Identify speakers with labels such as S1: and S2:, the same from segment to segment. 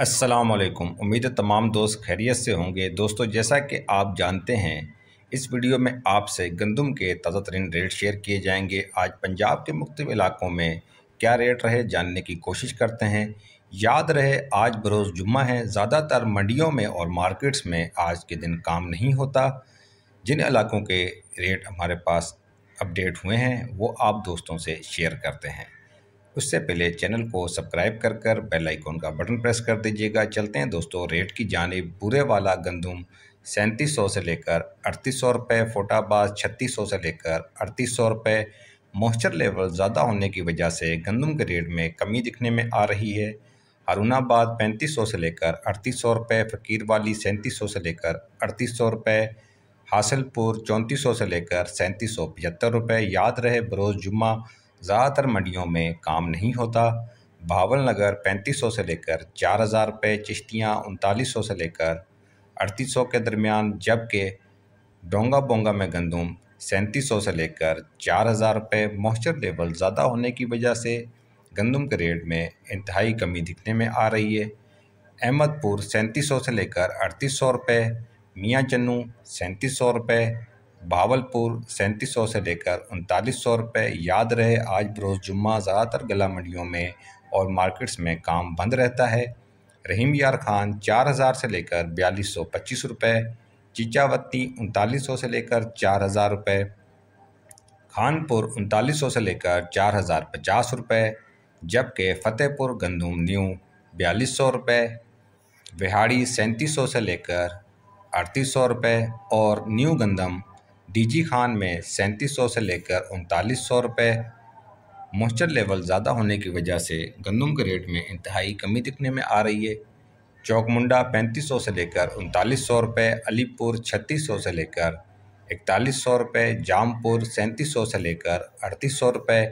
S1: अस्सलाम वालेकुम उम्मीद है तमाम दोस्त खैरियत से होंगे दोस्तों जैसा कि आप जानते हैं इस वीडियो में आपसे गंदम के ताज़ा तरीन रेट शेयर किए जाएंगे आज पंजाब के मुख्त इलाकों में क्या रेट रहे जानने की कोशिश करते हैं याद रहे आज बरोज़ जुम्मा है ज़्यादातर मंडियों में और मार्केट्स में आज के दिन काम नहीं होता जिन इलाकों के रेट हमारे पास अपडेट हुए हैं वो आप दोस्तों से शेयर करते हैं उससे पहले चैनल को सब्सक्राइब कर कर बेल आइकॉन का बटन प्रेस कर दीजिएगा चलते हैं दोस्तों रेट की जानब बुरे वाला गंदम सैंतीस सौ से लेकर अड़तीस सौ रुपये फोटाबाज छत्तीस सौ से लेकर अड़तीस सौ रुपये मॉइस्चर लेवल ज़्यादा होने की वजह से गंदम के रेट में कमी दिखने में आ रही है अरुणाबाद पैंतीस सौ से लेकर अड़तीस सौ रुपये फ़कीर वाली सैंतीस सौ से लेकर अड़तीस सौ रुपये हासिलपुर चौंतीस सौ से लेकर सैंतीस सौ पचहत्तर रुपये याद रहे बरोज़ जुम्मा ज़्यादातर मंडियों में काम नहीं होता भावल नगर पैंतीस सौ से लेकर चार हज़ार रुपये चिश्तियाँ उनतालीस सौ से लेकर अड़तीस सौ के दरमियान जबकि डोंगा बोंगा में गंदुम सैंतीस सौ से लेकर चार हज़ार रुपये मॉइस्चर लेवल ज़्यादा होने की वजह से गंदम के रेट में इंतहाई कमी दिखने में आ रही है अहमदपुर सैंतीस सौ से लेकर अड़तीस सौ रुपये मियाँ चन्नू सैंतीस सौ रुपये भावलपुर सैंतीस सौ से लेकर उनतालीस सौ रुपये याद रहे आज बरोज़ जुम्मा ज़्यादातर गला मंडियों में और मार्केट्स में काम बंद रहता है रहीम यार खान चार हज़ार से लेकर बयालीस सौ पच्चीस रुपये चिचावती उनतालीस सौ से लेकर चार हज़ार रुपये खानपुर उनतालीस सौ से लेकर चार हज़ार पचास रुपये जबकि फ़तेहपुर गंदुम न्यू बयालीस सौ रुपये विहाड़ी सैंतीस सौ से लेकर अड़तीस सौ रुपये और न्यू गंदम डीजी खान में सैंतीस सौ से लेकर उनतालीस सौ रुपये मॉइस्चर लेवल ज़्यादा होने की वजह से गंदम के रेट में इंतहाई कमी दिखने में आ रही है चौकमुंडा पैंतीस सौ से लेकर उनतालीस सौ रुपये अलीपुर छत्तीस सौ से लेकर इकतालीस सौ रुपये जामपुर सैंतीस सौ से लेकर अड़तीस सौ रुपये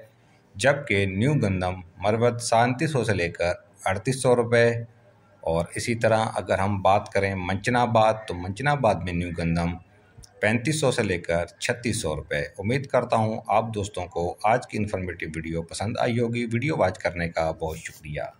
S1: जबकि न्यू गंदम मरवत सैंतीस सौ से लेकर अड़तीस सौ रुपये और इसी तरह अगर हम बात करें मंचनाबाद तो मंचनाबाद में न्यू गंदम पैंतीस सौ से लेकर छत्तीस सौ रुपये उम्मीद करता हूँ आप दोस्तों को आज की इन्फॉर्मेटिव वीडियो पसंद आई होगी वीडियो वॉच करने का बहुत शुक्रिया